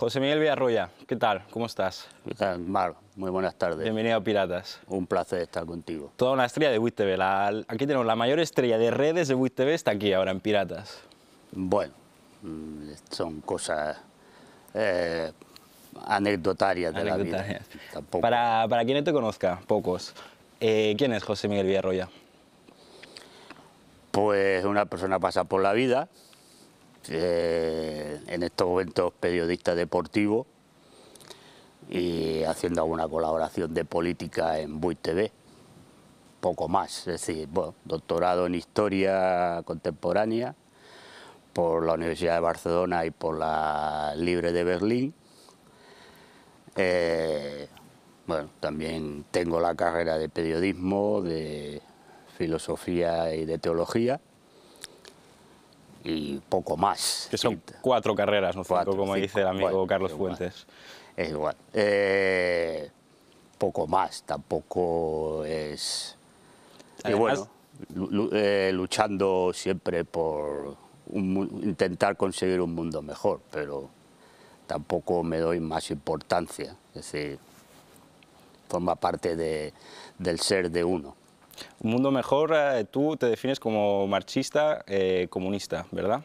José Miguel Villarroya, ¿qué tal? ¿Cómo estás? ¿Qué tal, Muy buenas tardes. Bienvenido a Piratas. Un placer estar contigo. Toda una estrella de WIT aquí tenemos la mayor estrella de redes de WIT está aquí ahora en Piratas. Bueno, mm, son cosas eh, anecdotarias de la vida. Para, quienes te conozca, pocos, eh, ¿quién es José Miguel Villarroya? Pues una persona pasa por la vida eh, en estos momentos periodista deportivo y haciendo alguna colaboración de política en Buit TV, poco más, es decir, doctorado en historia contemporánea por la Universidad de Barcelona y por la Libre de Berlín. Eh, bueno, también tengo la carrera de periodismo, de filosofía y de teología y poco más. Que son cuatro carreras, no cuatro, como dice el amigo Carlos Fuentes. Es igual. Eh, poco más, tampoco es... y bueno, eh, luchando siempre por intentar conseguir un mundo mejor, pero tampoco me doy más importancia. Es decir, forma parte de, del ser de uno. Un mundo mejor, eh, tú te defines como marxista, eh, comunista, ¿verdad?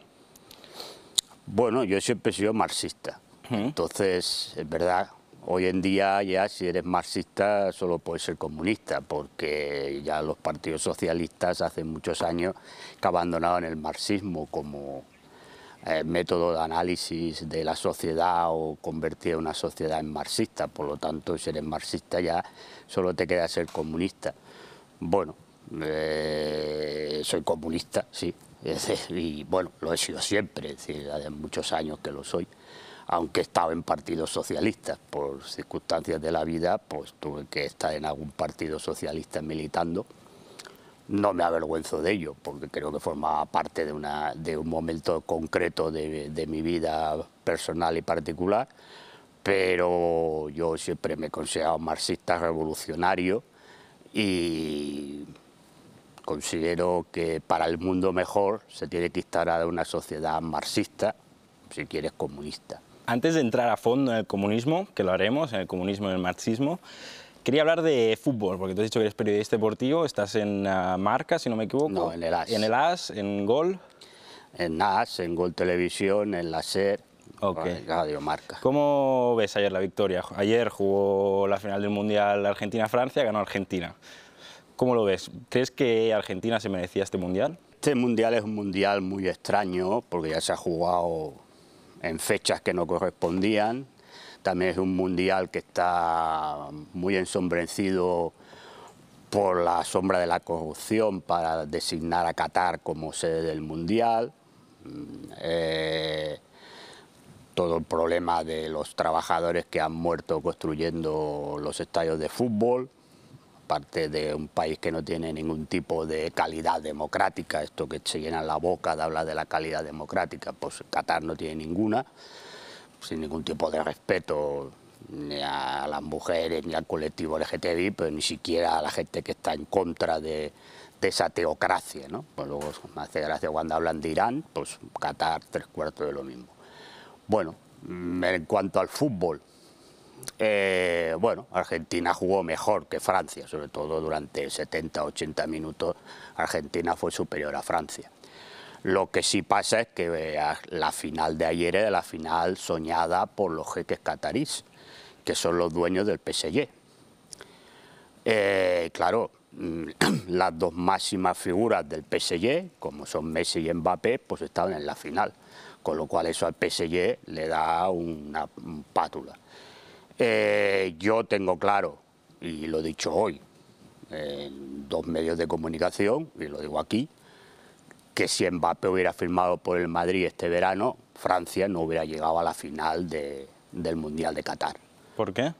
Bueno, yo siempre he sido marxista. Entonces, es verdad, hoy en día ya si eres marxista solo puedes ser comunista, porque ya los partidos socialistas hace muchos años que abandonaban el marxismo como eh, método de análisis de la sociedad o convertir una sociedad en marxista. Por lo tanto, si eres marxista ya solo te queda ser comunista. Bueno, eh, soy comunista, sí, y bueno, lo he sido siempre, hace muchos años que lo soy, aunque estaba en partidos socialistas, por circunstancias de la vida, pues tuve que estar en algún partido socialista militando. No me avergüenzo de ello, porque creo que formaba parte de, un momento concreto de, de mi vida personal y particular, pero yo siempre me he considerado marxista revolucionario, y considero que para el mundo mejor se tiene que instaurar una sociedad marxista, si quieres comunista. Antes de entrar a fondo en el comunismo, que lo haremos, en el comunismo y el marxismo, quería hablar de fútbol, porque tú has dicho que eres periodista deportivo, estás en Marca, si no me equivoco. No, en el AS. En el AS, en Gol. En AS, en Gol Televisión, en la SER Ok. Radio Marca. ¿Cómo ves ayer la victoria? Ayer jugó la final del Mundial Argentina-Francia, ganó Argentina. ¿Cómo lo ves? ¿Crees que Argentina se merecía este Mundial? Este Mundial es un Mundial muy extraño porque ya se ha jugado en fechas que no correspondían. También es un Mundial que está muy ensombrecido por la sombra de la corrupción para designar a Qatar como sede del Mundial. Mm, eh, todo el problema de los trabajadores que han muerto construyendo los estadios de fútbol, aparte de un país que no tiene ningún tipo de calidad democrática, esto que se llena la boca de hablar de la calidad democrática, pues Qatar no tiene ninguna, sin ningún tipo de respeto ni a las mujeres, ni al colectivo LGTBI, pero ni siquiera a la gente que está en contra de, esa teocracia. ¿no? Pues luego me hace gracia cuando hablan de Irán, pues Qatar tres cuartos de lo mismo. Bueno, en cuanto al fútbol, eh, bueno, Argentina jugó mejor que Francia, sobre todo durante 70, 80 minutos Argentina fue superior a Francia. Lo que sí pasa es que eh, la final de ayer era la final soñada por los jeques catarís, que son los dueños del PSG. Eh, claro, mm, las dos máximas figuras del PSG, como son Messi y Mbappé, pues estaban en la final con lo cual eso al PSG le da una pátula. Eh, yo tengo claro, y lo he dicho hoy, en dos medios de comunicación, y lo digo aquí, que si Mbappé hubiera firmado por el Madrid este verano, Francia no hubiera llegado a la final del Mundial de Qatar. ¿Por qué?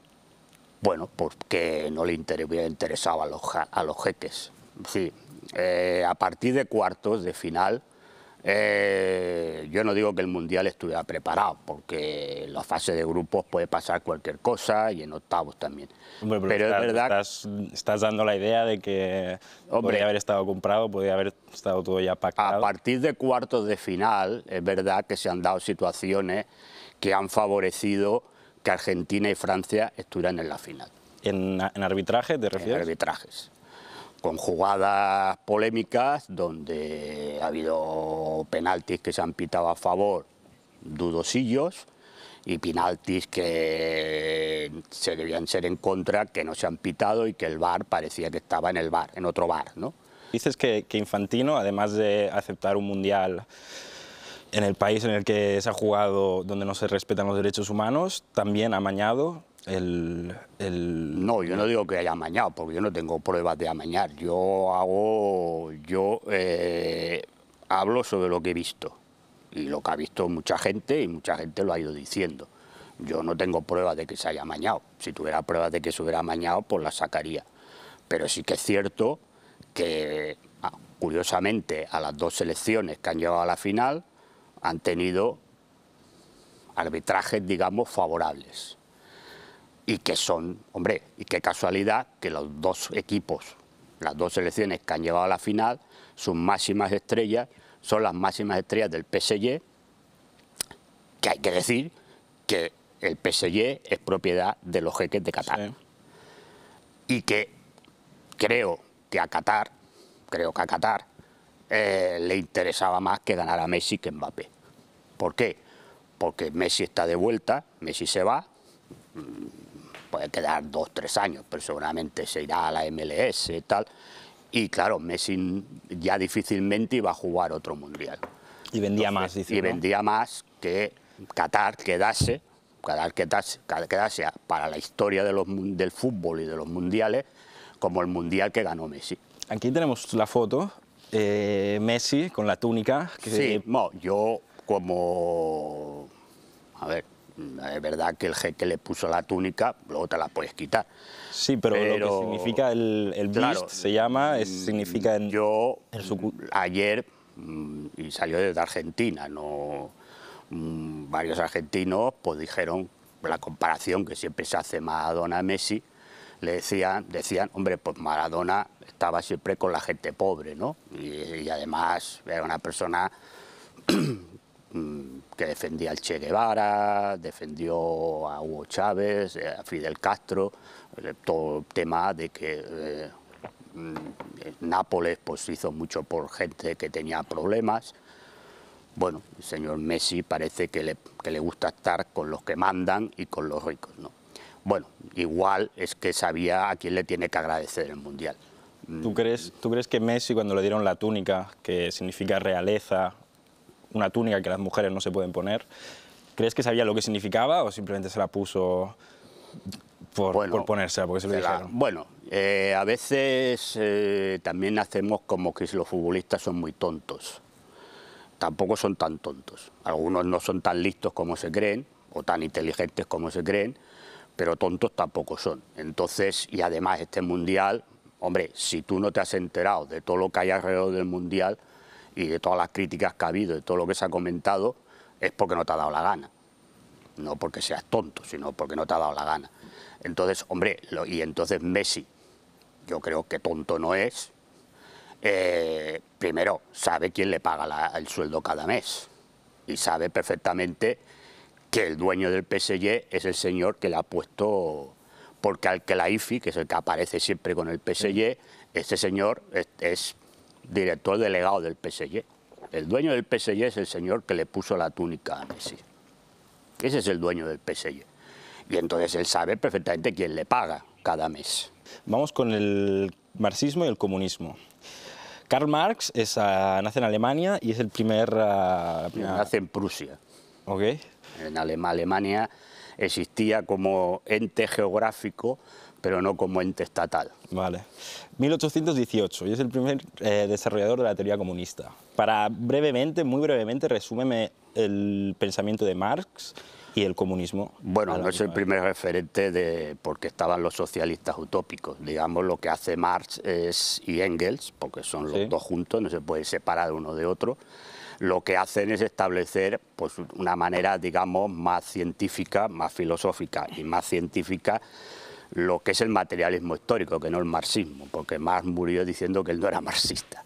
Bueno, porque no le interesaba a los, jeques. Sí, eh, a partir de cuartos de final eh, yo no digo que el Mundial estuviera preparado, porque en la fase de grupos puede pasar cualquier cosa y en octavos también. pero, es verdad... Estás, dando la idea de que podría haber estado comprado, podría haber estado todo ya pactado. A partir de cuartos de final, es verdad que se han dado situaciones que han favorecido que Argentina y Francia estuvieran en la final. ¿En, en arbitraje te refieres? En arbitrajes con jugadas polémicas donde ha habido penaltis que se han pitado a favor, dudosillos, y penaltis que se debían ser en contra, que no se han pitado y que el bar parecía que estaba en el bar, en otro bar, ¿no? Dices que, Infantino, además de aceptar un mundial en el país en el que se ha jugado donde no se respetan los derechos humanos, también ha mañado el, No, yo no digo que haya amañado, porque yo no tengo pruebas de amañar. Yo hago... Yo eh, hablo sobre lo que he visto. Y lo que ha visto mucha gente, y mucha gente lo ha ido diciendo. Yo no tengo pruebas de que se haya amañado. Si tuviera pruebas de que se hubiera amañado, pues la sacaría. Pero sí que es cierto que, ah, curiosamente, a las dos selecciones que han llegado a la final han tenido arbitrajes, digamos, favorables y que son, hombre, y qué casualidad que los dos equipos, las dos selecciones que han llevado a la final, sus máximas estrellas son las máximas estrellas del PSG, que hay que decir que el PSG es propiedad de los jeques de Qatar. Y que creo que a Qatar, creo que a Qatar eh, le interesaba más que ganar a Messi que Mbappé. ¿Por qué? Porque Messi está de vuelta, Messi se va, puede quedar dos, tres años, pero seguramente se irá a la MLS y tal. Y claro, Messi ya difícilmente iba a jugar otro mundial. Y vendía más, dice. Y vendía más que Qatar quedase, Qatar quedase, quedase para la historia del fútbol y de los mundiales como el mundial que ganó Messi. Aquí tenemos la foto, eh, Messi con la túnica. Sí, no, yo como... A ver, Mm, es verdad que el que le puso la túnica, luego te la puedes quitar. Sí, pero, lo que significa el, el se llama, mm, significa en... Yo mm, ayer, y salió desde Argentina, no varios argentinos pues dijeron la comparación que siempre se hace Maradona Messi, le decían, decían, hombre, pues Maradona estaba siempre con la gente pobre, ¿no? y además era una persona Mm, que defendía al Che Guevara, defendió a Hugo Chávez, eh, a Fidel Castro, eh, todo tema de que eh, mm, Nápoles pues, hizo mucho por gente que tenía problemas. Bueno, el señor Messi parece que le, gusta estar con los que mandan y con los ricos. ¿no? Bueno, igual es que sabía a quién le tiene que agradecer el Mundial. ¿Tú crees, ¿Tú crees que Messi, cuando le dieron la túnica, que significa realeza, una túnica que las mujeres no se pueden poner. ¿Crees que sabía lo que significaba o simplemente se la puso por, ponerse? Porque se bueno, eh, a veces eh, también hacemos como que los futbolistas son muy tontos. Tampoco son tan tontos. Algunos no son tan listos como se creen o tan inteligentes como se creen, pero tontos tampoco son. Entonces, y además este mundial, hombre, si tú no te has enterado de todo lo que hay alrededor del mundial, y de todas las críticas que ha habido, de todo lo que se ha comentado, es porque no te ha dado la gana. No porque seas tonto, sino porque no te ha dado la gana. Entonces, hombre, y entonces Messi, yo creo que tonto no es. Eh, primero, sabe quién le paga el sueldo cada mes y sabe perfectamente que el dueño del PSG es el señor que le ha puesto, porque al que la IFI, que es el que aparece siempre con el PSG, este señor es director delegado del PSG. El dueño del PSG es el señor que le puso la túnica a Messi. Ese es el dueño del PSG. Y entonces él sabe perfectamente quién le paga cada mes. Vamos con el marxismo y el comunismo. Karl Marx es, ah, nace en Alemania y es el primer... Ah, nace en Prusia. Okay. En Alemania existía como ente geográfico pero no como ente estatal. Vale. 1818, y es el primer eh, desarrollador de la teoría comunista. Para brevemente, muy brevemente, resúmeme el pensamiento de Marx y el comunismo. Bueno, no es el primer referente de porque estaban los socialistas utópicos. Digamos, lo que hace Marx es, y Engels, porque son los dos juntos, no se puede separar uno de otro, lo que hacen es establecer pues, una manera, digamos, más científica, más filosófica y más científica lo que es el materialismo histórico, que no el marxismo, porque Marx murió diciendo que él no era marxista,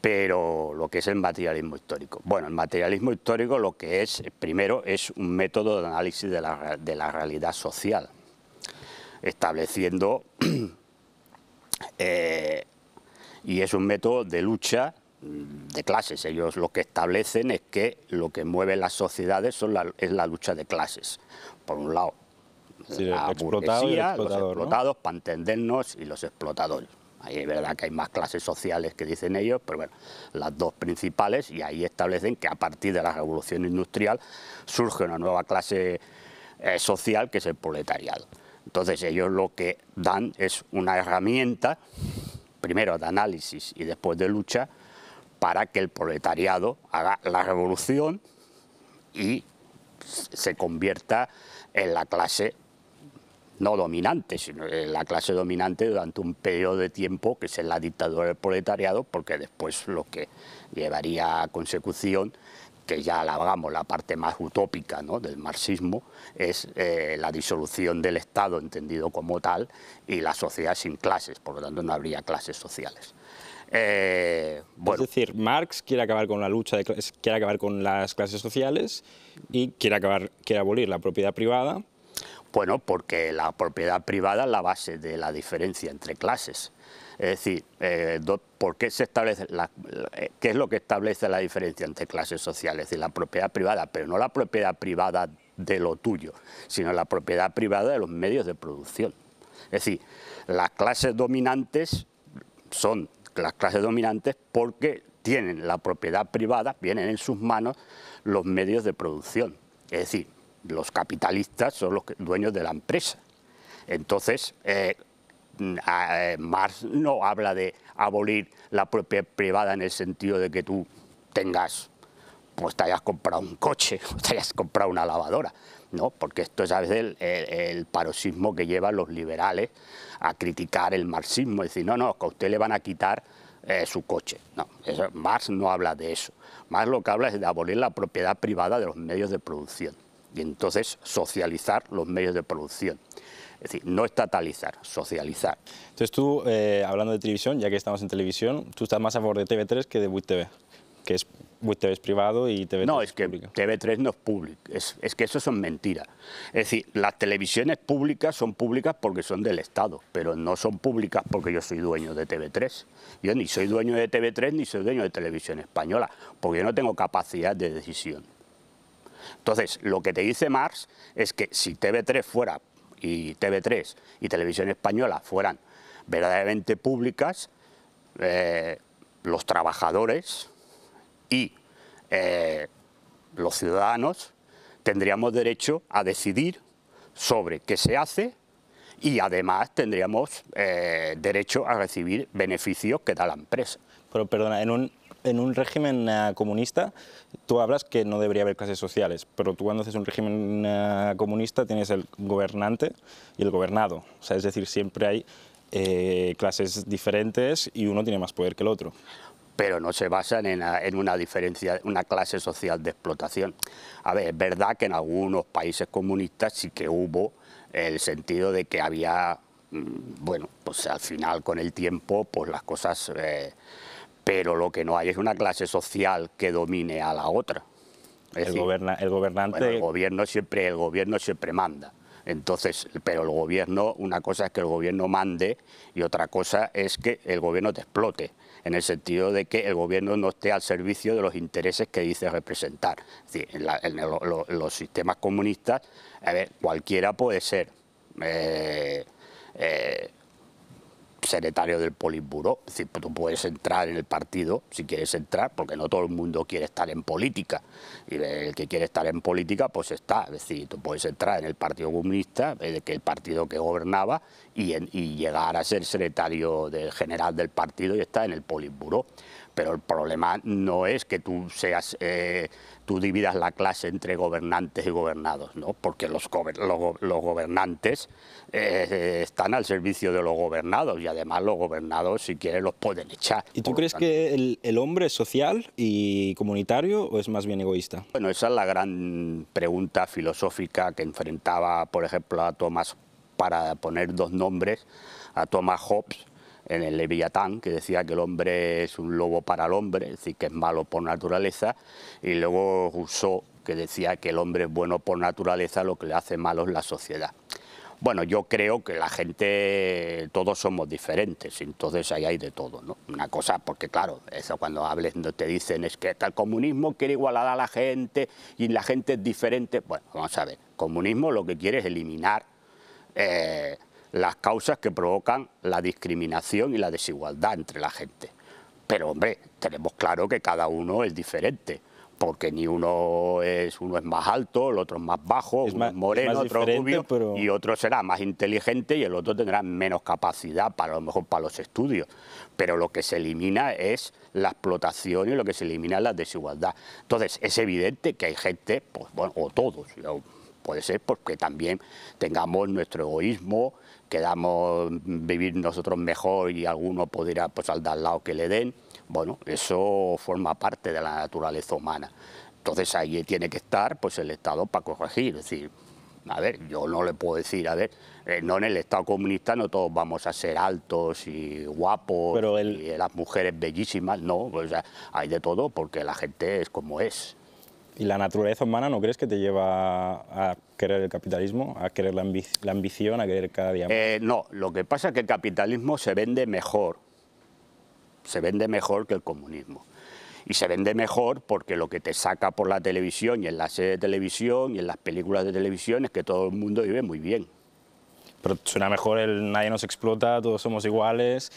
pero lo que es el materialismo histórico. Bueno, el materialismo histórico lo que es, primero, es un método de análisis de la, de la realidad social, estableciendo, eh, y es un método de lucha de clases. Ellos lo que establecen es que lo que mueve las sociedades es la lucha de clases, por un lado la los explotados, para entendernos, y los explotadores. Ahí es verdad que hay más clases sociales que dicen ellos, pero bueno, las dos principales, y ahí establecen que a partir de la revolución industrial surge una nueva clase eh, social que es el proletariado. Entonces ellos lo que dan es una herramienta, primero de análisis y después de lucha, para que el proletariado haga la revolución y se convierta en la clase no dominante, sino eh, la clase dominante durante un periodo de tiempo que es la dictadura del proletariado, porque después lo que llevaría a consecución que ya la la parte más utópica del marxismo, es eh, la disolución del Estado entendido como tal y la sociedad sin clases, por lo tanto no habría clases sociales. Eh, es decir, Marx quiere acabar con la lucha, de, quiere acabar con las clases sociales y quiere, acabar, quiere abolir la propiedad privada bueno, porque la propiedad privada es la base de la diferencia entre clases. Es decir, eh, ¿por qué, se establece eh, ¿qué es lo que establece la diferencia entre clases sociales? Es decir, la propiedad privada, pero no la propiedad privada de lo tuyo, sino la propiedad privada de los medios de producción. Es decir, las clases dominantes son las clases dominantes porque tienen la propiedad privada, vienen en sus manos los medios de producción. Es decir, los capitalistas son los dueños de la empresa. Entonces, eh, eh, Marx no habla de abolir la propiedad privada en el sentido de que tú tengas, pues te hayas comprado un coche, o te hayas comprado una lavadora, ¿no? Porque esto es a veces el, parosismo paroxismo que llevan los liberales a criticar el marxismo, decir, no, no, que a usted le van a quitar eh, su coche. No, Marx no habla de eso. Marx lo que habla es de abolir la propiedad privada de los medios de producción y entonces socializar los medios de producción. Es decir, no estatalizar, socializar. Entonces tú, eh, hablando de televisión, ya que estamos en televisión, tú estás más a favor de TV3 que de TV, que es TV es privado y TV3 No, es, que TV3 no es público, es, es, que eso son mentiras. Es decir, las televisiones públicas son públicas porque son del Estado, pero no son públicas porque yo soy dueño de TV3. Yo ni soy dueño de TV3 ni soy dueño de Televisión Española, porque yo no tengo capacidad de decisión. Entonces, lo que te dice Marx es que si TV3 fuera, y TV3 y Televisión Española fueran verdaderamente públicas, eh, los trabajadores y eh, los ciudadanos tendríamos derecho a decidir sobre qué se hace y además tendríamos eh, derecho a recibir beneficios que da la empresa. Pero perdona, en un, en un régimen eh, comunista tú hablas que no debería haber clases sociales, pero tú cuando haces un régimen eh, comunista tienes el gobernante y el gobernado. O sea, es decir, siempre hay eh, clases diferentes y uno tiene más poder que el otro. Pero no se basan en, en, una diferencia, una clase social de explotación. A ver, es verdad que en algunos países comunistas sí que hubo el sentido de que había, mm, bueno, pues al final con el tiempo, pues las cosas pero lo que no hay es una clase social que domine a la otra. el, el gobernante... el, gobierno siempre, el gobierno siempre manda. Entonces, pero el gobierno, una cosa es que el gobierno mande y otra cosa es que el gobierno te explote, en el sentido de que el gobierno no esté al servicio de los intereses que dice representar. Es en, los sistemas comunistas, a ver, cualquiera puede ser eh, eh, secretario del Politburo. Es decir, tú puedes entrar en el partido si quieres entrar, porque no todo el mundo quiere estar en política. Y el que quiere estar en política, pues está. Es decir, tú puedes entrar en el Partido Comunista, el, eh, el partido que gobernaba, y, llegar a ser secretario general del partido y estar en el Politburo pero el problema no es que tú seas eh, tú dividas la clase entre gobernantes y gobernados, ¿no? porque los, gobernantes eh, eh, están al servicio de los gobernados y además los gobernados, si quieren, los pueden echar. ¿Y tú crees que el, el, hombre es social y comunitario o es más bien egoísta? Bueno, esa es la gran pregunta filosófica que enfrentaba, por ejemplo, a Thomas, para poner dos nombres, a Thomas Hobbes, en el Leviatán, que decía que el hombre es un lobo para el hombre, es decir, que es malo por naturaleza, y luego Rousseau, que decía que el hombre es bueno por naturaleza, lo que le hace malo es la sociedad. Bueno, yo creo que la gente, todos somos diferentes, entonces ahí hay de todo, ¿no? Una cosa, porque claro, eso cuando hables te dicen es que el comunismo quiere igualar a la gente y la gente es diferente. Bueno, vamos a ver, comunismo lo que quiere es eliminar eh, las causas que provocan la discriminación y la desigualdad entre la gente. Pero hombre, tenemos claro que cada uno es diferente, porque ni uno es uno es más alto, el otro es más bajo, es uno más, es moreno, otro rubio, y otro será más inteligente y el otro tendrá menos capacidad para a lo mejor para los estudios. Pero lo que se elimina es la explotación y lo que se elimina es la desigualdad. Entonces, es evidente que hay gente, pues bueno, o todos, puede ser porque pues, también tengamos nuestro egoísmo, quedamos mm, vivir nosotros mejor y alguno podrá pues, al dar lado que le den. Bueno, eso forma parte de la naturaleza humana. Entonces ahí tiene que estar pues, el Estado para corregir. Es decir, a ver, yo no le puedo decir, a ver, eh, no en el Estado comunista no todos vamos a ser altos y guapos y las mujeres bellísimas, no, o hay de todo porque la gente es como es. ¿Y la naturaleza humana no crees que te lleva a querer el capitalismo, a querer la, ambición, a querer cada día más. Eh, no, lo que pasa es que el capitalismo se vende mejor, se vende mejor que el comunismo. Y se vende mejor porque lo que te saca por la televisión y en la serie de televisión y en las películas de televisión es que todo el mundo vive muy bien. Pero suena mejor el nadie nos explota, todos somos iguales.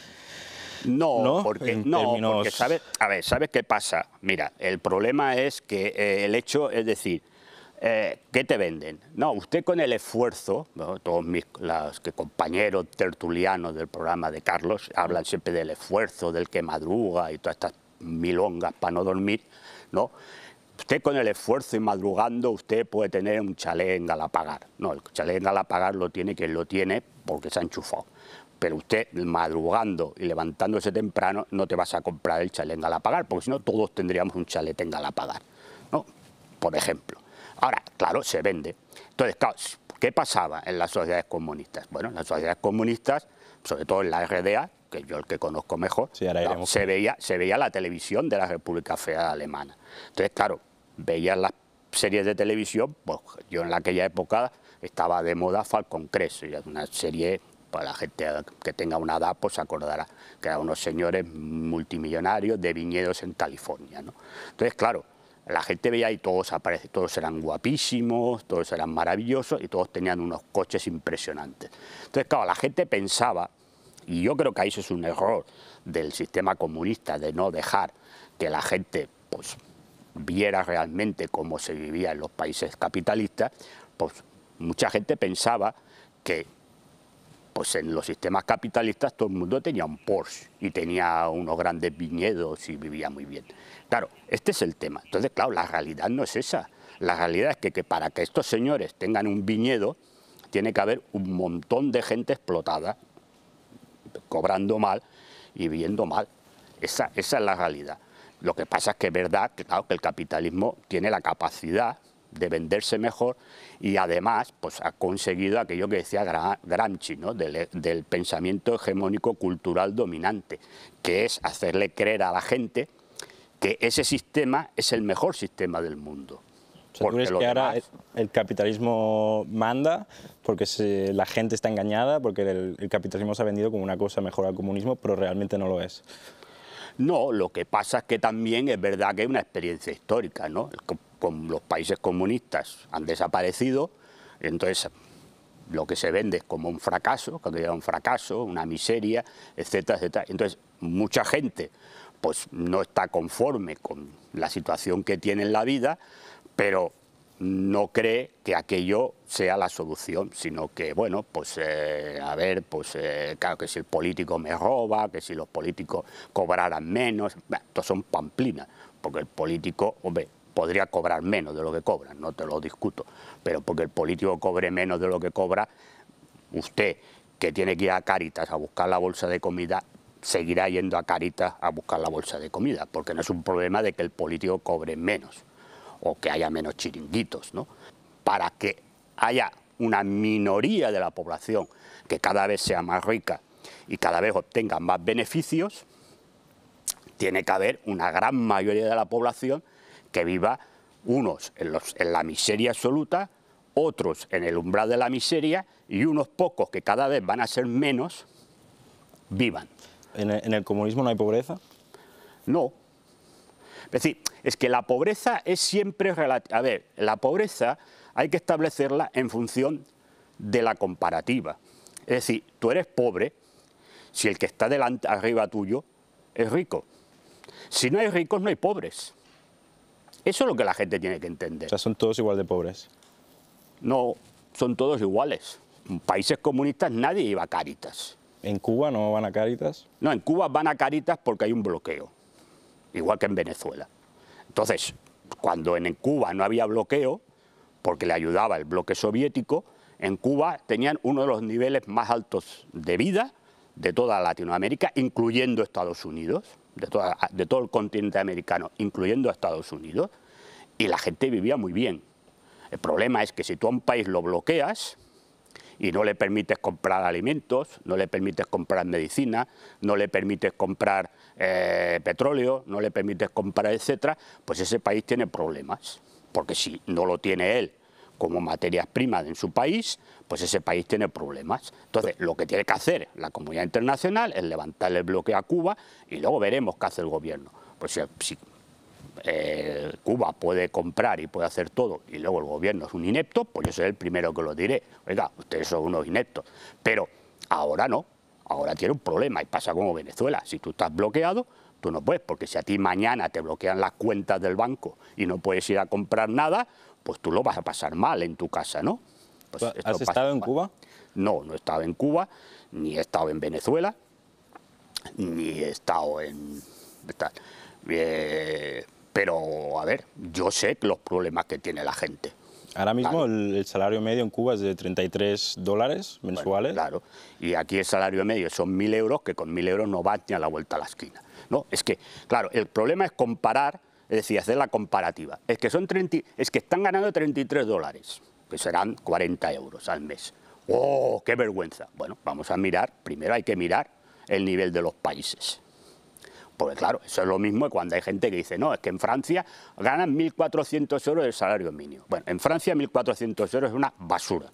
No, porque, no, sabes, a ver, ¿sabes qué pasa? Mira, el problema es que eh, el hecho, es decir, eh, ¿qué te venden? No, usted con el esfuerzo, todos mis los compañeros tertulianos del programa de Carlos hablan siempre del esfuerzo, del que madruga y todas estas milongas para no dormir, ¿no? Usted con el esfuerzo y madrugando, usted puede tener un chalé en Galapagar. No, el chalé en Galapagar lo tiene quien lo tiene porque se ha enchufado pero usted madrugando y levantándose temprano no te vas a comprar el chalé en Galapagar, porque si no todos tendríamos un chalet en Galapagar, ¿no? por ejemplo. Ahora, claro, se vende. Entonces, ¿qué pasaba en las sociedades comunistas? Bueno, en las sociedades comunistas, sobre todo en la RDA, que yo el que conozco mejor, se, veía, se veía la televisión de la República Federal Alemana. Entonces, claro, veía las series de televisión, pues yo en aquella época estaba de moda Falcon y una serie para la gente que tenga una edad, pues se acordará, que eran unos señores multimillonarios de viñedos en California. ¿no? Entonces, claro, la gente veía y todos todos eran guapísimos, todos eran maravillosos y todos tenían unos coches impresionantes. Entonces, claro, la gente pensaba, y yo creo que ahí eso es un error del sistema comunista, de no dejar que la gente pues, viera realmente cómo se vivía en los países capitalistas, pues mucha gente pensaba que pues en los sistemas capitalistas todo el mundo tenía un Porsche y tenía unos grandes viñedos y vivía muy bien. Claro, este es el tema. Entonces, claro, la realidad no es esa. La realidad es que, para que estos señores tengan un viñedo, tiene que haber un montón de gente explotada, cobrando mal y viviendo mal. Esa, esa es la realidad. Lo que pasa es que es verdad que, claro, que el capitalismo tiene la capacidad de venderse mejor y además pues, ha conseguido aquello que decía Gramsci, ¿no? del, pensamiento hegemónico cultural dominante, que es hacerle creer a la gente que ese sistema es el mejor sistema del mundo. O sea, que ahora el capitalismo manda porque la gente está engañada, porque el, capitalismo se ha vendido como una cosa mejor al comunismo, pero realmente no lo es? No, lo que pasa es que también es verdad que hay una experiencia histórica, ¿no? con los países comunistas han desaparecido, entonces lo que se vende es como un fracaso, cuando llega un fracaso, una miseria, etcétera, etcétera. Entonces, mucha gente pues no está conforme con la situación que tiene en la vida, pero no cree que aquello sea la solución, sino que, bueno, pues eh, a ver, pues eh, claro que si el político me roba, que si los políticos cobraran menos, bueno, esto son pamplinas, porque el político, hombre, podría cobrar menos de lo que cobra, no te lo discuto, pero porque el político cobre menos de lo que cobra, usted que tiene que ir a Caritas a buscar la bolsa de comida, seguirá yendo a Caritas a buscar la bolsa de comida, porque no es un problema de que el político cobre menos o que haya menos chiringuitos, ¿no? Para que haya una minoría de la población que cada vez sea más rica y cada vez obtenga más beneficios, tiene que haber una gran mayoría de la población que viva unos en, la miseria absoluta, otros en el umbral de la miseria y unos pocos que cada vez van a ser menos, vivan. ¿En el, comunismo no hay pobreza? No. Es decir, es que la pobreza es siempre relativa. A ver, la pobreza hay que establecerla en función de la comparativa. Es decir, tú eres pobre si el que está delante, arriba tuyo, es rico. Si no hay ricos, no hay pobres. Eso es lo que la gente tiene que entender. O sea, son todos igual de pobres. No, son todos iguales. En países comunistas nadie iba a Caritas. ¿En Cuba no van a Caritas? No, en Cuba van a Caritas porque hay un bloqueo, igual que en Venezuela. Entonces, cuando en Cuba no había bloqueo, porque le ayudaba el bloque soviético, en Cuba tenían uno de los niveles más altos de vida de toda Latinoamérica, incluyendo Estados Unidos, de, de todo el continente americano, incluyendo Estados Unidos, y la gente vivía muy bien. El problema es que si tú a un país lo bloqueas y no le permites comprar alimentos, no le permites comprar medicina, no le permites comprar eh, petróleo, no le permites comprar, etcétera, pues ese país tiene problemas. Porque si no lo tiene él como materias primas en su país, pues ese país tiene problemas. Entonces, lo que tiene que hacer la comunidad internacional es levantarle el bloqueo a Cuba y luego veremos qué hace el gobierno. Pues si, eh, Cuba puede comprar y puede hacer todo y luego el gobierno es un inepto, pues yo es el primero que lo diré. Oiga, ustedes son unos ineptos. Pero ahora no, ahora tiene un problema y pasa como Venezuela. Si tú estás bloqueado, tú no puedes, porque si a ti mañana te bloquean las cuentas del banco y no puedes ir a comprar nada, pues tú lo vas a pasar mal en tu casa, ¿no? Pues ¿Has estado en Cuba? No, no he estado en Cuba, ni he estado en Venezuela, ni he estado en... Eh, pero, a ver, yo sé los problemas que tiene la gente. Ahora mismo el, salario medio en Cuba es de 33 dólares mensuales. claro, y aquí el salario medio son 1.000 euros, que con 1.000 euros no va ni a la vuelta a la esquina. ¿no? Es que, claro, el problema es comparar es decir, hacer la comparativa. Es que, son 30, es que están ganando 33 dólares, que serán 40 euros al mes. ¡Oh, qué vergüenza! Bueno, vamos a mirar, primero hay que mirar el nivel de los países. Porque claro, eso es lo mismo cuando hay gente que dice, no, es que en Francia ganan 1.400 euros el salario mínimo. Bueno, en Francia 1.400 euros es una basura.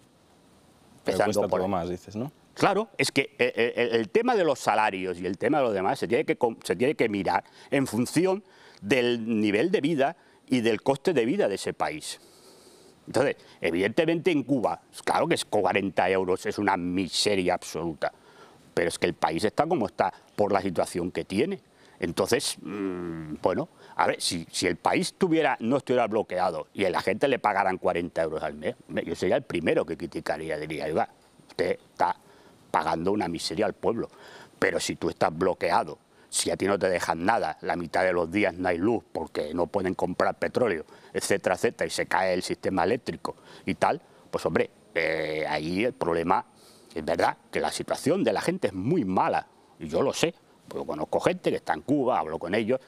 por más, dices, ¿no? Claro, es que eh, eh, el, tema de los salarios y el tema de los demás se tiene que, se tiene que mirar en función del nivel de vida y del coste de vida de ese país. Entonces, evidentemente en Cuba, claro que es 40 euros es una miseria absoluta, pero es que el país está como está por la situación que tiene. Entonces, mm, bueno, a ver, si, el país tuviera, no estuviera bloqueado y a la gente le pagaran 40 euros al mes, yo sería el primero que criticaría, diría, oiga, usted está pagando una miseria al pueblo. Pero si tú estás bloqueado si a ti no te dejan nada, la mitad de los días no hay luz porque no pueden comprar petróleo, etcétera, etcétera, y se cae el sistema eléctrico y tal, pues hombre, eh, ahí el problema es verdad que la situación de la gente es muy mala, y yo lo sé, porque conozco gente que está en Cuba, hablo con ellos,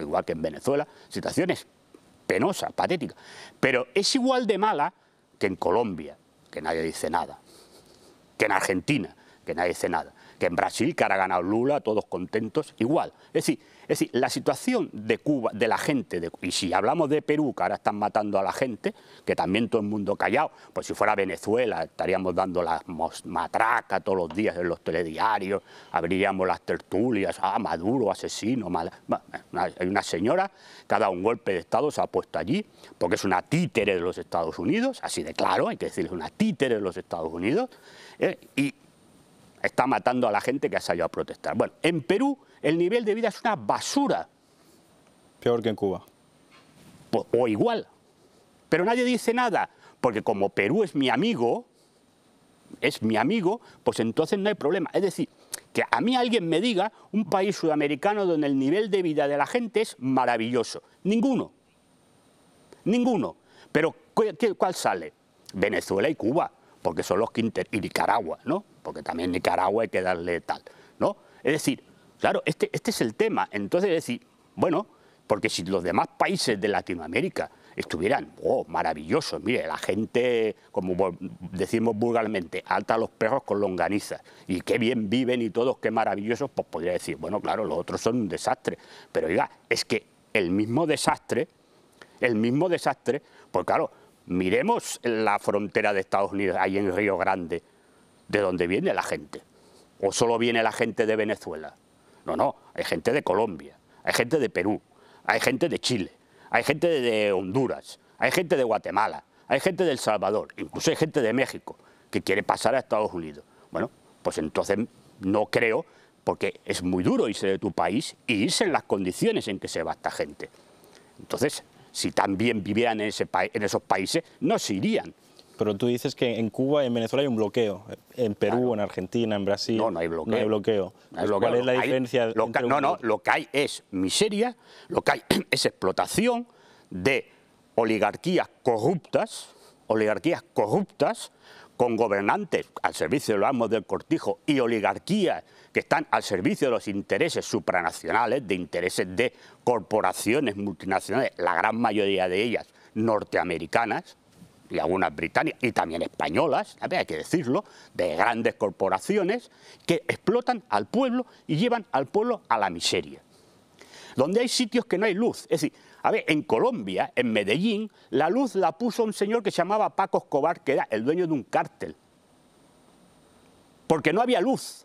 igual que en Venezuela, situaciones penosas, patéticas, pero es igual de mala que en Colombia, que nadie dice nada, que en Argentina, que nadie dice nada que en Brasil, que ahora ha ganado Lula, todos contentos, igual. Es decir, la situación de Cuba, de la gente, y si hablamos de Perú, que ahora están matando a la gente, que también todo el mundo callado, pues si fuera Venezuela estaríamos dando las matraca todos los días en los telediarios, abriríamos las tertulias, ah, Maduro, asesino, mal... hay una señora que ha dado un golpe de Estado, se ha puesto allí, porque es una títere de los Estados Unidos, así de claro, hay que decirle una títere de los Estados Unidos, eh, y está matando a la gente que ha salido a protestar. Bueno, en Perú el nivel de vida es una basura. Peor que en Cuba. O, igual. Pero nadie dice nada, porque como Perú es mi amigo, es mi amigo, pues entonces no hay problema. Es decir, que a mí alguien me diga un país sudamericano donde el nivel de vida de la gente es maravilloso. Ninguno. Ninguno. Pero ¿cuál sale? Venezuela y Cuba porque son los quinter y Nicaragua, ¿no? Porque también Nicaragua hay que darle tal, ¿no? Es decir, claro, este, este es el tema. Entonces, decir, bueno, porque si los demás países de Latinoamérica estuvieran, oh, maravillosos, mire, la gente, como decimos vulgarmente, alta a los perros con longaniza, y qué bien viven y todos, qué maravillosos, pues podría decir, bueno, claro, los otros son un desastre, pero oiga, es que el mismo desastre, el mismo desastre, pues claro, Miremos la frontera de Estados Unidos, ahí en Río Grande, de donde viene la gente. O solo viene la gente de Venezuela. No, no, hay gente de Colombia, hay gente de Perú, hay gente de Chile, hay gente de Honduras, hay gente de Guatemala, hay gente de El Salvador, incluso hay gente de México que quiere pasar a Estados Unidos. Bueno, pues entonces no creo, porque es muy duro irse de tu país y irse en las condiciones en que se va esta gente. Entonces, si también vivieran en, esos países, no se irían. Pero tú dices que en Cuba y en Venezuela hay un bloqueo. En Perú, en Argentina, en Brasil. No, no hay bloqueo. No hay bloqueo. ¿Cuál es la diferencia? no, no, lo que hay es miseria, lo que hay es explotación de oligarquías corruptas, oligarquías corruptas, con gobernantes al servicio de los amos del cortijo y oligarquías que están al servicio de los intereses supranacionales, de intereses de corporaciones multinacionales, la gran mayoría de ellas norteamericanas y algunas británicas y también españolas, hay que decirlo, de grandes corporaciones que explotan al pueblo y llevan al pueblo a la miseria donde hay sitios que no hay luz. Es decir, a ver, en Colombia, en Medellín, la luz la puso un señor que se llamaba Paco Escobar, que era el dueño de un cártel, porque no había luz.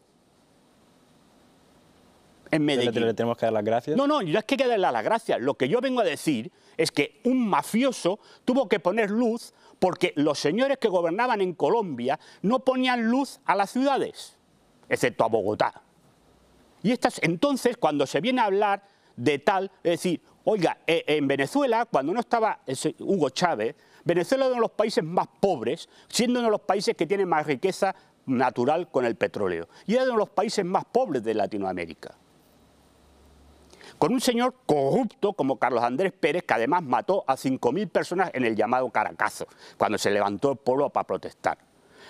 En Medellín. ¿Le tenemos que dar las gracias? No, no, yo es que que darle las gracias. Lo que yo vengo a decir es que un mafioso tuvo que poner luz porque los señores que gobernaban en Colombia no ponían luz a las ciudades, excepto a Bogotá. Y estas, entonces, cuando se viene a hablar de tal, es decir, oiga, eh, en Venezuela, cuando no estaba, Hugo Chávez, Venezuela era uno de los países más pobres, siendo uno de los países que tiene más riqueza natural con el petróleo, y era uno de los países más pobres de Latinoamérica. Con un señor corrupto como Carlos Andrés Pérez, que además mató a 5.000 personas en el llamado Caracazo, cuando se levantó el pueblo para protestar.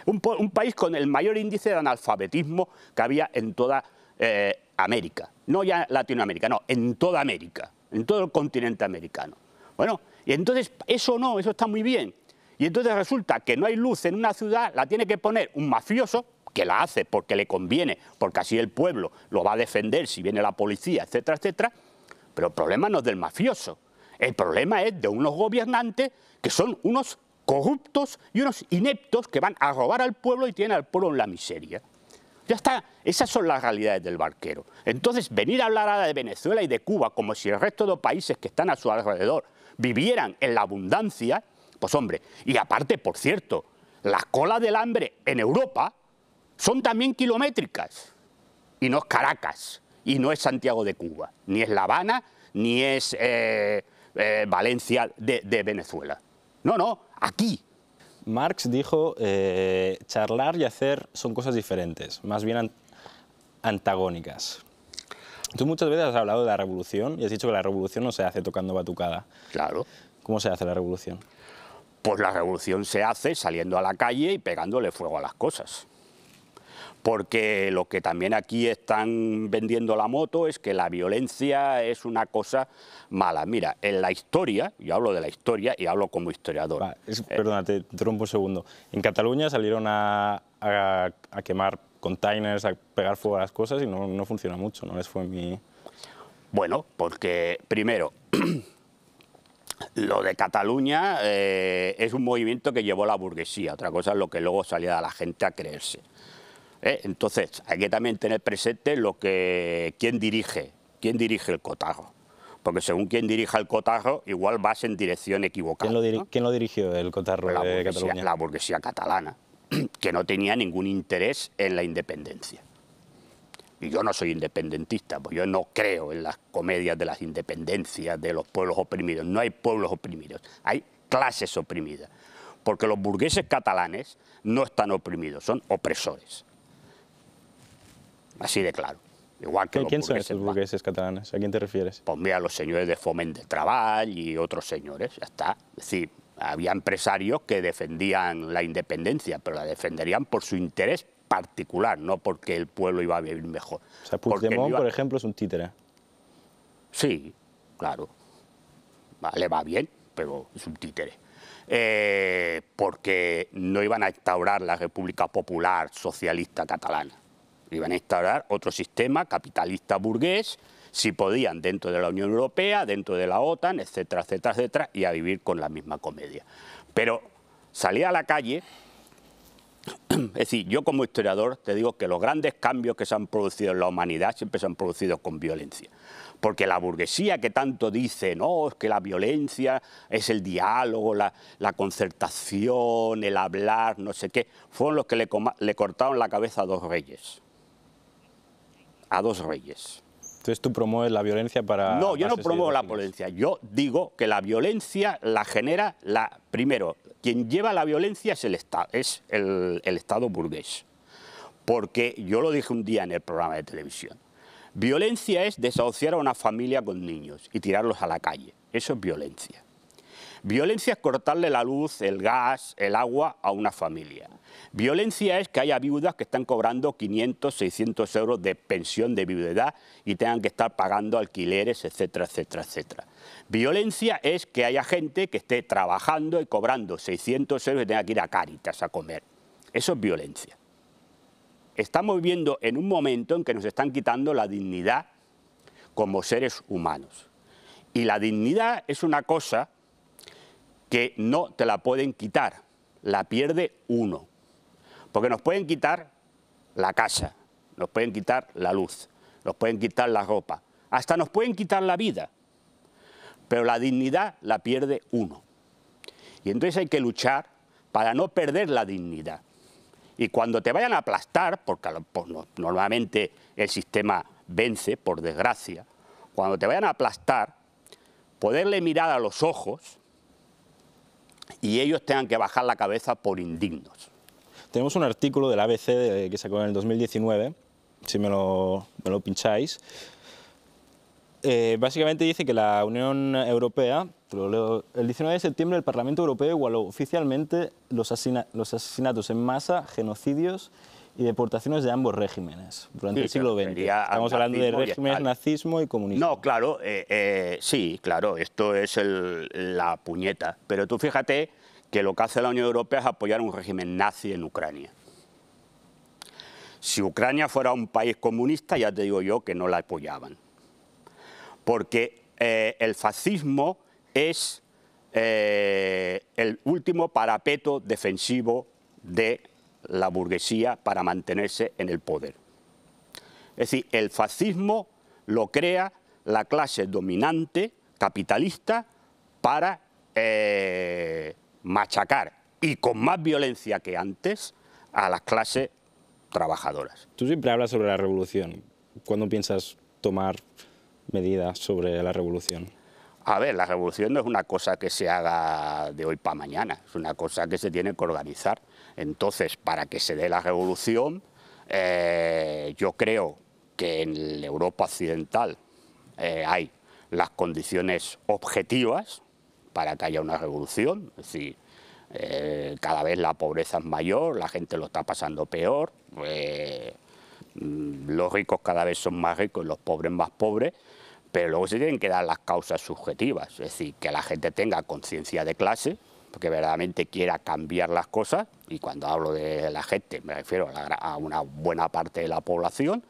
Un, país con el mayor índice de analfabetismo que había en toda eh, América. No ya Latinoamérica, no, en toda América, en todo el continente americano. Bueno, y entonces eso no, eso está muy bien. Y entonces resulta que no hay luz en una ciudad, la tiene que poner un mafioso, que la hace porque le conviene, porque así el pueblo lo va a defender si viene la policía, etcétera, etcétera. Pero el problema no es del mafioso, el problema es de unos gobernantes que son unos corruptos y unos ineptos que van a robar al pueblo y tienen al pueblo en la miseria. Ya está, esas son las realidades del barquero. Entonces, venir a hablar ahora de Venezuela y de Cuba como si el resto de los países que están a su alrededor vivieran en la abundancia, pues hombre, y aparte, por cierto, las colas del hambre en Europa son también kilométricas. Y no es Caracas, y no es Santiago de Cuba, ni es La Habana, ni es eh, eh, Valencia de Venezuela. No, no, aquí Marx dijo, eh, charlar y hacer son cosas diferentes, más bien antagónicas. Tú muchas veces has hablado de la revolución y has dicho que la revolución no se hace tocando batucada. Claro. ¿Cómo se hace la revolución? Pues la revolución se hace saliendo a la calle y pegándole fuego a las cosas porque lo que también aquí están vendiendo la moto es que la violencia es una cosa mala. Mira, en la historia, yo hablo de la historia y hablo como historiador. Eh, Perdónate, un segundo. En Cataluña salieron a, quemar containers, a pegar fuego a las cosas y no, funciona mucho, no fue mi... Bueno, porque primero, lo de Cataluña eh, es un movimiento que llevó la burguesía, otra cosa es lo que luego salía a la gente a creerse. ¿Eh? Entonces, hay que también tener presente lo que, quién dirige, quién dirige el cotarro. Porque según quien dirija el cotarro, igual vas en dirección equivocada. ¿Quién lo, dirigió el cotarro la de Cataluña? La burguesía catalana, que no tenía ningún interés en la independencia. Y yo no soy independentista, porque yo no creo en las comedias de las independencias, de los pueblos oprimidos. No hay pueblos oprimidos, hay clases oprimidas. Porque los burgueses catalanes no están oprimidos, son opresores. Así de claro. Igual que ¿Quién son esos burgueses catalanes? ¿A quién te refieres? Pues mira, los señores de Foment de Trabajo y otros señores, ya está. Es decir, había empresarios que defendían la independencia, pero la defenderían por su interés particular, no porque el pueblo iba a vivir mejor. O sea, Puigdemont, por ejemplo, es un títere. Sí, claro. Le va bien, pero es un títere. Eh, porque no iban a instaurar la República Popular Socialista Catalana iban a instaurar otro sistema capitalista burgués, si podían, dentro de la Unión Europea, dentro de la OTAN, etcétera, etcétera, etcétera, y a vivir con la misma comedia. Pero salía a la calle, es decir, yo como historiador te digo que los grandes cambios que se han producido en la humanidad siempre se han producido con violencia. Porque la burguesía que tanto dice, no, es que la violencia es el diálogo, la, concertación, el hablar, no sé qué, fueron los que le cortaron la cabeza a dos reyes a dos reyes. Entonces tú promueves la violencia para... No, yo no promuevo la violencia. Yo digo que la violencia la genera, la primero, quien lleva la violencia es el, Estado... es el, el Estado burgués. Porque yo lo dije un día en el programa de televisión. Violencia es desahuciar a una familia con niños y tirarlos a la calle. Eso es violencia. Violencia es cortarle la luz, el gas, el agua a una familia. Violencia es que haya viudas que están cobrando 500, 600 euros de pensión de viudedad y tengan que estar pagando alquileres, etcétera, etcétera, etcétera. Violencia es que haya gente que esté trabajando y cobrando 600 euros y tenga que ir a caritas a comer. Eso es violencia. Estamos viviendo en un momento en que nos están quitando la dignidad como seres humanos. Y la dignidad es una cosa que no te la pueden quitar, la pierde uno. Porque nos pueden quitar la casa, nos pueden quitar la luz, nos pueden quitar la ropa, hasta nos pueden quitar la vida, pero la dignidad la pierde uno. Y entonces hay que luchar para no perder la dignidad. Y cuando te vayan a aplastar, porque normalmente el sistema vence, por desgracia, cuando te vayan a aplastar, poderle mirar a los ojos y ellos tengan que bajar la cabeza por indignos. Tenemos un artículo del ABC que sacó en el 2019, si me lo, pincháis. Eh, básicamente dice que la Unión Europea, el 19 de septiembre el Parlamento Europeo igualó oficialmente los, asesinatos en masa, genocidios y deportaciones de ambos regímenes durante el siglo XX. Estamos hablando de regímenes nazismo y comunismo. No, claro, eh, eh, sí, claro, esto es la puñeta. Pero tú fíjate que lo que hace la Unión Europea es apoyar un régimen nazi en Ucrania. Si Ucrania fuera un país comunista, ya te digo yo que no la apoyaban. Porque eh, el fascismo es eh, el último parapeto defensivo de la burguesía para mantenerse en el poder. Es decir, el fascismo lo crea la clase dominante capitalista para eh, machacar y con más violencia que antes a las clases trabajadoras. Tú siempre hablas sobre la revolución. ¿Cuándo piensas tomar medidas sobre la revolución? A ver, la revolución no es una cosa que se haga de hoy para mañana, es una cosa que se tiene que organizar. Entonces, para que se dé la revolución, eh, yo creo que en Europa occidental eh, hay las condiciones objetivas para que haya una revolución. Es decir, eh, cada vez la pobreza es mayor, la gente lo está pasando peor, pues, mm, los ricos cada vez son más ricos los pobres más pobres, pero luego se tienen que dar las causas subjetivas, es decir, que la gente tenga conciencia de clase, que verdaderamente quiera cambiar las cosas, y cuando hablo de la gente me refiero a, una buena parte de la población,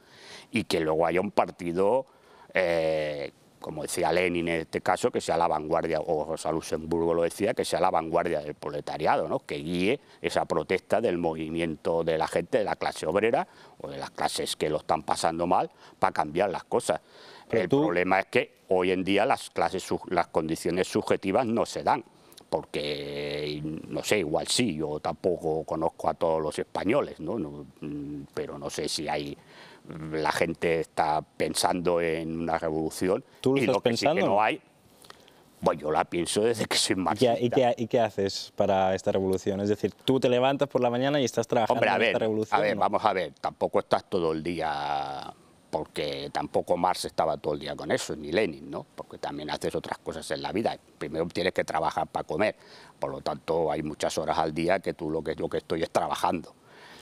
y que luego haya un partido eh, como decía Lenin en este caso, que sea la vanguardia, o Rosa Luxemburgo lo decía, que sea la vanguardia del proletariado, ¿no? que guíe esa protesta del movimiento de la gente, de la clase obrera o de las clases que lo están pasando mal, para cambiar las cosas. El problema es que hoy en día las, clases, las condiciones subjetivas no se dan porque no sé, igual sí, yo tampoco conozco a todos los españoles, No, mm, pero no sé si hay la gente está pensando en una revolución. ¿Tú y lo que que no hay, bueno, pues yo la pienso desde que soy marxista. ¿Y qué, haces para esta revolución? Es decir, tú te levantas por la mañana y estás trabajando Hombre, a ver, esta revolución. vamos a ver, tampoco estás todo el día, porque tampoco Marx estaba todo el día con eso, ni Lenin, ¿no? Porque también haces otras cosas en la vida. Primero tienes que trabajar para comer, por lo tanto hay muchas horas al día que tú lo que, lo que estoy es trabajando.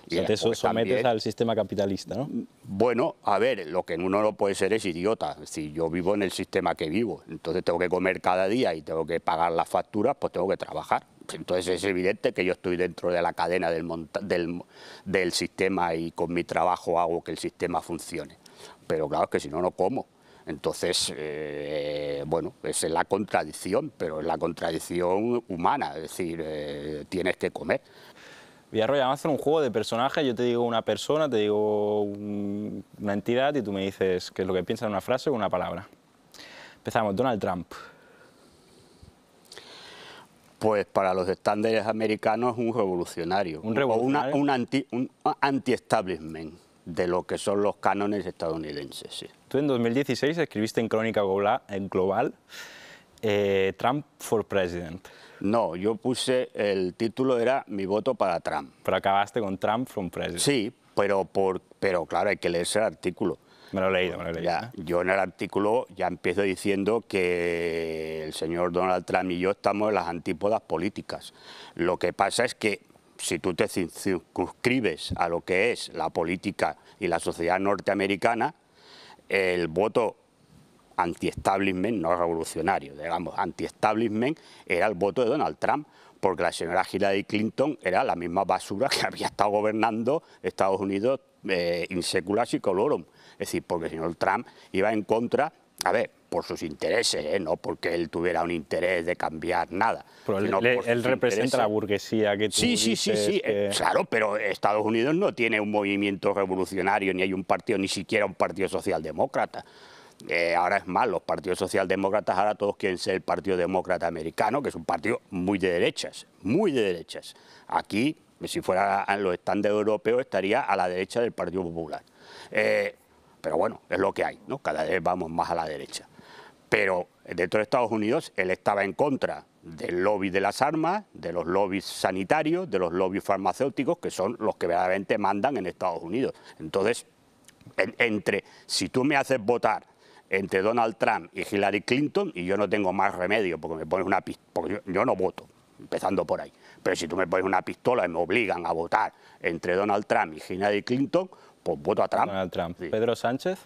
O sea, te sometes al sistema capitalista, ¿no? Bueno, a ver, lo que uno no puede ser es idiota. Si yo vivo en el sistema que vivo, entonces tengo que comer cada día y tengo que pagar las facturas, pues tengo que trabajar. Entonces es evidente que yo estoy dentro de la cadena del, sistema y con mi trabajo hago que el sistema funcione. Pero claro, es que si no, no como. Entonces, eh, bueno, esa es la contradicción, pero es la contradicción humana, es decir, eh, tienes que comer. Villarroya vamos a hacer un juego de personajes, yo te digo una persona, te digo una entidad y tú me dices qué es lo que piensas en una frase o una palabra. Empezamos, Donald Trump. Pues para los estándares americanos un revolucionario. Un revolucionario. un anti, establishment de lo que son los cánones estadounidenses. Tú en 2016 escribiste en Crónica Global eh, Trump for President. No, yo puse el título era Mi voto para Trump. Pero acabaste con Trump from President. Sí, pero, por, pero claro, hay que leerse el artículo. Me lo he leído, me lo he leído. Yo en el artículo ya empiezo diciendo que el señor Donald Trump y yo estamos en las antípodas políticas. Lo que pasa es que si tú te circunscribes a lo que es la política y la sociedad norteamericana, el voto anti-establishment, no revolucionario, digamos, anti-establishment era el voto de Donald Trump, porque la señora Hillary Clinton era la misma basura que había estado gobernando Estados Unidos insecular eh, in y colorum. Es decir, porque el señor Trump iba en contra, a ver, por sus intereses, ¿eh? no porque él tuviera un interés de cambiar nada. Pero él, representa la burguesía que Sí, sí, sí, sí. Eh, claro, pero Estados Unidos no tiene un movimiento revolucionario, ni hay un partido, ni siquiera un partido socialdemócrata. Eh, ahora es más, los partidos socialdemócratas ahora todos quieren ser el Partido Demócrata Americano, que es un partido muy de derechas, muy de derechas. Aquí, si fuera en los estándares europeos, estaría a la derecha del Partido Popular. Eh, pero bueno, es lo que hay, ¿no? Cada vez vamos más a la derecha. Pero dentro de Estados Unidos él estaba en contra del lobby de las armas, de los lobbies sanitarios, de los lobbies farmacéuticos, que son los que verdaderamente mandan en Estados Unidos. Entonces, entre si tú me haces votar entre Donald Trump y Hillary Clinton y yo no tengo más remedio porque me pones una porque yo, no voto, empezando por ahí. Pero si tú me pones una pistola y me obligan a votar entre Donald Trump y Hillary Clinton, pues voto a Trump. Donald Trump. Pedro Sánchez.